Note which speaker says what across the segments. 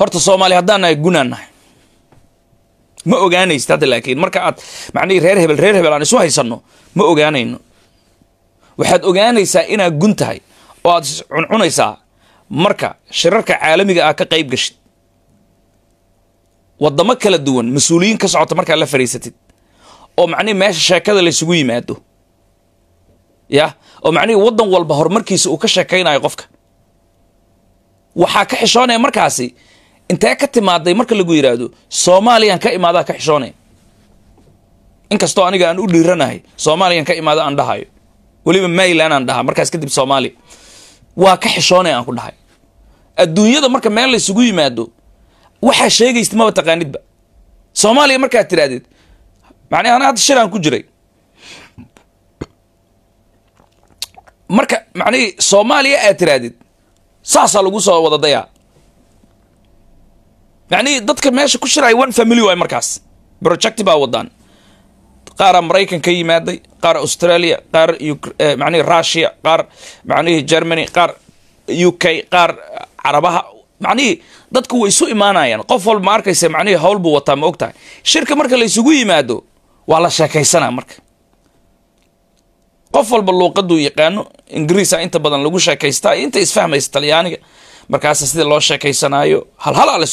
Speaker 1: horta soomaali haddaan nahay gunaan nahay ma ogaanaysid hadda laakiin marka aad macnihi reer hebel reer hebel aan isu haysanno ma ogaanayno waxaad ogaanaysaa inaad gun tahay oo aad cuncunaysaa marka shirarka caalamiga ah ka qayb gashid waddamo kala duwan mas-uuliyiin ka socota markaad la fadhiisatid oo macnihi meesha sheekada laysugu yimaado yah oo macnihi waddan walba horumarkiisa uu ka sheekaynayo qofka waxaa ka xishoonaya markaasi intee ka timaaday marka lagu yidhaahdo soomaaliyan ka imaadaa ka xishoone inkastoo aniga aan u dhiiranahay soomaaliyan ka imaada aan dhahayo weliba maylan aan dhahaa markaas kadib soomaaliya waa ka xishoone aan ku dhahay adduunyada marka meel laysugu yimaado waxaa sheegaysid maba taqaanidba soomaaliya markaad tidhaahdeed macnii ana hadda shiraan ku jiray marka macnihii soomaaliya aad tidhaahdeed saasaa lagu soo wada dayaa yani dadka meesha ku shiraya one family waay markaas project baa wadaan qaara maraykan ka yimaaday qaar australia qaar eh, manii rusia qaar manihii germany qaar u k qaar carabaha manihii dadku way isu imaanayaan qof walba ma arkaysa manihii hawl buu wataa ma og tahay shirka marka la isugu yimaado waa la sheekaysanaa marka qof walba luuqaduu yaqaano ingiriisa inta badan lagu sheekaystaa inta isfahmaysa talyaaniga markaas sida loo sheekaysanaayo halhalaa la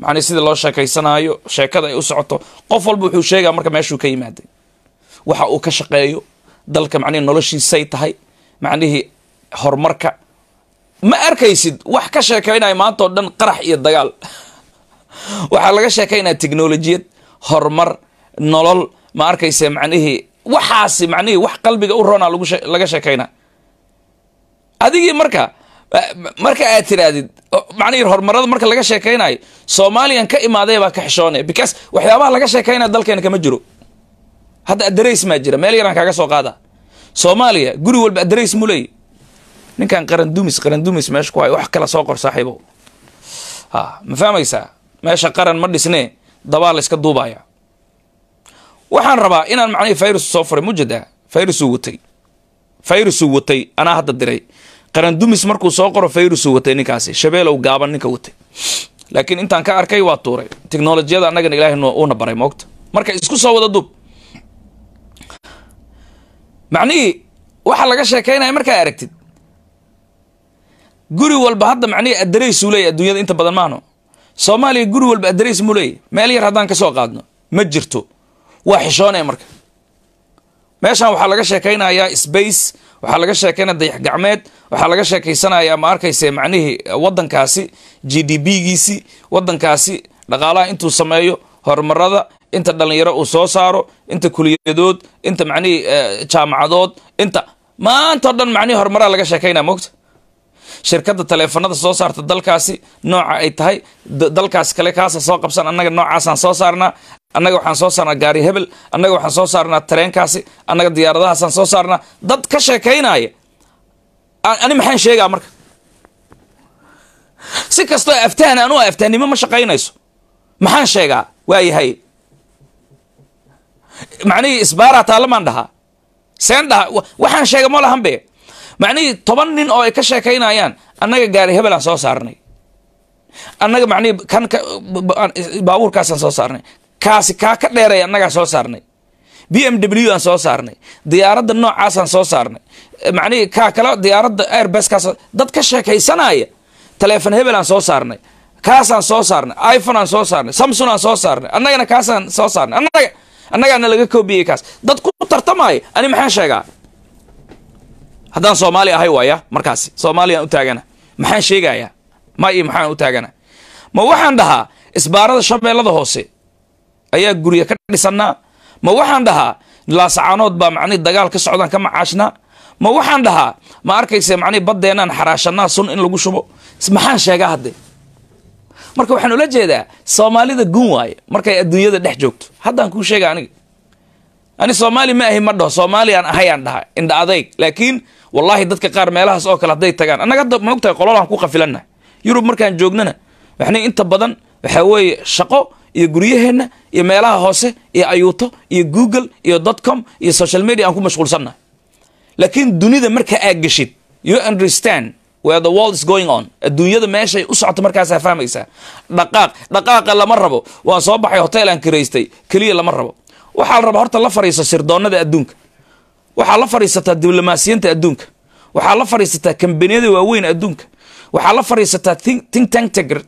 Speaker 1: man sida loo sheekaysanaayo sheekada ay u socoto qof walba wuxuu sheegaya marka meeshuu ka yimaaday waxa uu ka shaqeeyo dalka macnihi noloshiisay tahay macnihii horumarka ma arkaysid wax ka sheekaynaya maanta oo dhan qarax iyo dagaal waxaa laga sheekaynaya technolojiyad horumar nolol ma arkayse macnihii waxaasi macnihii wax qalbiga u roona laga sheekaynaya adigii marka eh, marka aad tirahdid macnihii horumarada marka laga sheekaynayo soomaaliyan ka imaaday baa ka xishoonaya because waxyaabaha laga sheekaynaya dalkeena kama jiro hadda adarays maa jira meel yaraan kaaga soo qaada soomaaliya guri walba adarays mu ninkan qarandumis qarandumis meesha ku hay wax kala soo qor saaxiibo ha ma fahmaysaa meesha qaran ma dhisne dabaa la iska duubaya waxaan rabaa inaan macnihii virus soo furay mujeda virusuu watay virusuu watay anaa hadda diray qarandumis markuu soo qoro fayrusu watay ninkaasi shabeelow gaaban ninka watay laakiin intaan ka arkay waa tuuray technolojiyada annagana ilaahay uuna baray moogta marka isku soo wada dub macnihii waxaa laga sheekaynaya markaa aragtid guri walba hadda macnihii addaraysuu leeyahy adduunyada inta badan maahno soomaaliya guri walba addarays muu leeyahy meel yar haddaan ka soo qaadno ma jirto waa xishoone marka meeshaan waxaa laga sheekaynayaa space waxaa laga sheekeynaya dayax gacmeed waxaa laga sheekaysanayaa ma arkayse macnihii uh, waddankaasi g d bgiisi waddankaasi dhaqaalaha intuu sameeyo horumarada inta dhallinyaro uu soo saaro inta kuliyadood inta macnihii uh, jaamacadood inta maantao dhan macnihii horumaraa laga sheekeynaya mogta shirkadda taleefanada soo saarta dalkaasi nooca ay tahay dalkaas kale kaasa soo qabsan annaga noocaasaan soo saarnaa annaga waxaan soo saarnaa gaari hebel annaga waxaan soo saarnaa tareenkaasi annaga diyaaradahaasaan soo saarnaa dad ka sheekaynaya ani maxaan sheegaa marka si kastoo aftahan anu aftahnimo ma shaqaynayso maxaan sheegaa waa yahay macnihii isbaaraa taalamaan dhahaa seen dhaha waxaan sheega ma lahan macnihii toban nin oo ay ka sheekaynayaan annaga gaari hebel aan soo saarnay annaga macnihii kan baabuurkaasaan soo saarnay kaasi kaa ka dheeraya annagaa soo saarnay b m w aan soo saarnay diyaaradda noocaasaan soo saarnay eh, macnihii kaa kale diyaaradda airbaskaas dad ka sheekaysanaya taleefon hebel aan soo saarnay kaasaan soo saarnay iphone aan soo saarnay samsun aan soo saarnay annagana kaasaan soo saarnay annaga annagaana laga koobiyey kaas dad ku tartamaayo ani maxaan sheegaa haddaan soomaali ahay waaya markaasi soomaaliyaan u taagana maxaan sheegayaa ma iyo maxaan u taagana ma waxaan dhahaa isbaarada shabeellada hoose ayaa gurya ka dhisanaa ma waxaan dhahaa laasacaanood baa macnihi dagaal ka socdaan ka macaashnaa ma waxaan dhahaa ma arkayse macnihi baddeenaan xaraashanaa sun in lagu shubo maxaan sheegaa hadde marka waxaan ula jeedaa soomaalida gun waaye markay adduunyada dhex joogto haddaan kuu sheega aniga ani soomaali ma ahi ma dhaho soomaali aan ahay dhaha indha adayg laakiin wallaahi dadka qaar meelahaas oo kale hadday tagaan annaga hadda maogtahay qololaan ku qafilannahay yurub markaan joognana waxni inta badan waxaa weeye shaqo iyo guryaheenna iyo meelaha hoose iyo ayuuto iyo google iyo dotcom iyo social media aan ku mashquulsannahay laakiin dunida marka aad geshid you understand where the world is going on adduunyada meeshay u socoto markaasaa fahmaysaa dhaqaaq dhaqaaqa lama rabo waan soo baxay hotel aan kiraystay keliya lama rabo waxaa la rabaa horta la fadhiiso sirdoonada adduunka waxaa la fadhiisataa diblomaasiyiinta adduunka waxaa la fadhiisataa kambaniyada waaweyn adduunka waxaa la fariisataa think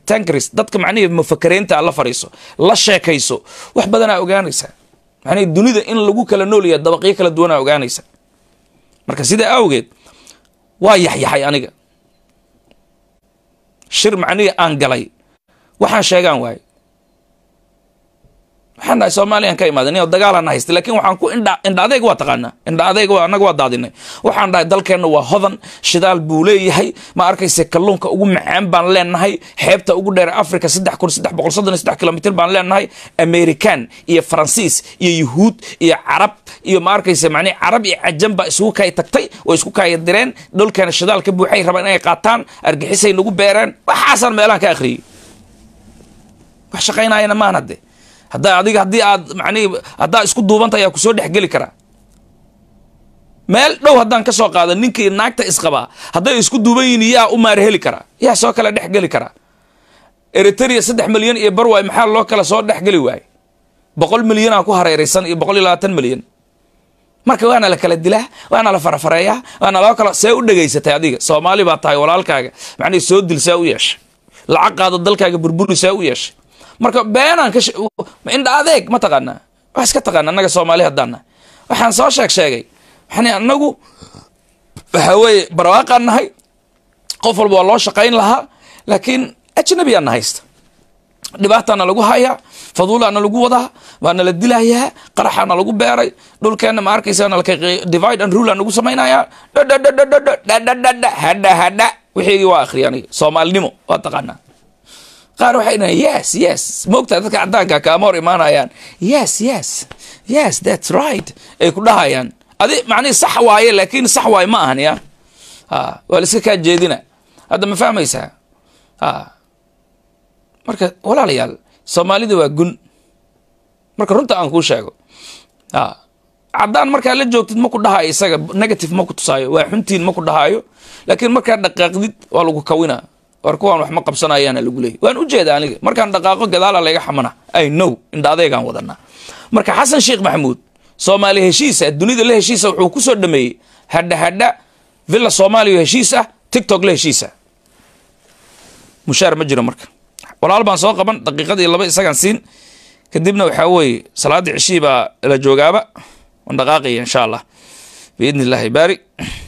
Speaker 1: tankers dadka macnihii mufakariinta la fariiso la sheekayso wax badanaa ogaanaysaa macnihii dunida in lagu kala nool noolaya dabaqyo kala duwanaa ogaanaysa marka sidaa awgeed waa yaxyaxay aniga shir macnihii aan galay waxaan sheegaan waayo waxaan nahay soomaaliyan ka imaadinay oo dagaalaan haystay lakiin waxaan ku indha indha waa taqaanaa indha adayga waa annaga waa daadinay waxaan dhahay dalkeenna waa hodan shidaal buu leeyahay ma arkayse kalluunka ugu macaan baan leenahay xeebta ugu dheer africa saddex kun saddex boqol soddon saddex kilomitir baan leenahay american iyo faransiis iyo yuhuud iyo carab iyo ma arkayse macnihi carab iyo cajan baa isugu kay tagtay oo isku kaya direen dholkeena shidaal ka buuxay rabaan inay qaataan argixisay nagu beereen waxaasaan meelahan ka akhriyey wax shaqaynaayana maan hadde haddaa adiga haddii aad manihi haddaa isku duubanta ayaa kusoo dhexgeli karaa meel dhow haddaan ka soo qaado ninkii naagta isqabaa hadday isku duuban yihiin yaa u maar heli karaa yaa soo kala dhexgeli karaa eritrea saddex milyan iyo bar waay maxaa loo kala soo dhexgeli waayey boqol milyana ku hareeraysan iyo boqol iyo labaatan milyan marka waana la kala dilaa waana la farafareeyaa waana loo kala see u dhegaysatay adiga soomaali baa tahay walaalkaaga macnii soo dil saa u yeeshay lacaqaada dalkaaga burburisaa u yeeshay marka beenaan indha adeeg ma taqaanaa wax iska taqaana annaga soomaali haddaanna waxaan soo sheeg sheegay waxaan annagu waxaa weeye barwaaqaan nahay qof walba waa loo shaqayn lahaa laakiin ajnabiaana haysta dhibaataana lagu hayaa faduulaana lagu wadaa waana la dilayaa qaraxaana lagu beeray dhulkeena ma arkaysa divide and rule aan samaynaya dhadhadhadhadhadhadhadhadha qaar waxay dhahan yes yes moogtaa dadka caddaanka ah, kaama hor imaanayaan yes yes yes that's right ay ku dhahayaan adi macnihii sax waaye laakiin sax waaye ma ahan ya a ah, waa la iska kaa jeedina hadda ma fahmaysaa a ah. marka walaalayaal soomaalida waa gun marka runta aan kuu sheego a caddaan markaa la joogtid ma ku dhahayo isaga negative ma ku tusaayo waa xuntiin ma ku dhahaayo laakiin markaa dhaqaaqdid waa lagu kawinaa war kuwaan wax ma qabsanayaana lagu leeyay waan u jeeda aniga markaan dhaqaaqo gadaala layga xamana i know indha adeegaan wadanaa marka xasan sheekh maxamuud soomaali heshiis ah dunida la heshiisa wuxuu ku soo dhameeyey hadhahadha villa soomaaliya heshiis ah la heshiis ah. mushaar ma jiro marka walaal baan soo qaban daqiiqadii laba isagaan siin kadibna waxaa weeye salaaddii cishii baa la joogaaba waan dhaqaaqaya insha allah biidni illaahi baari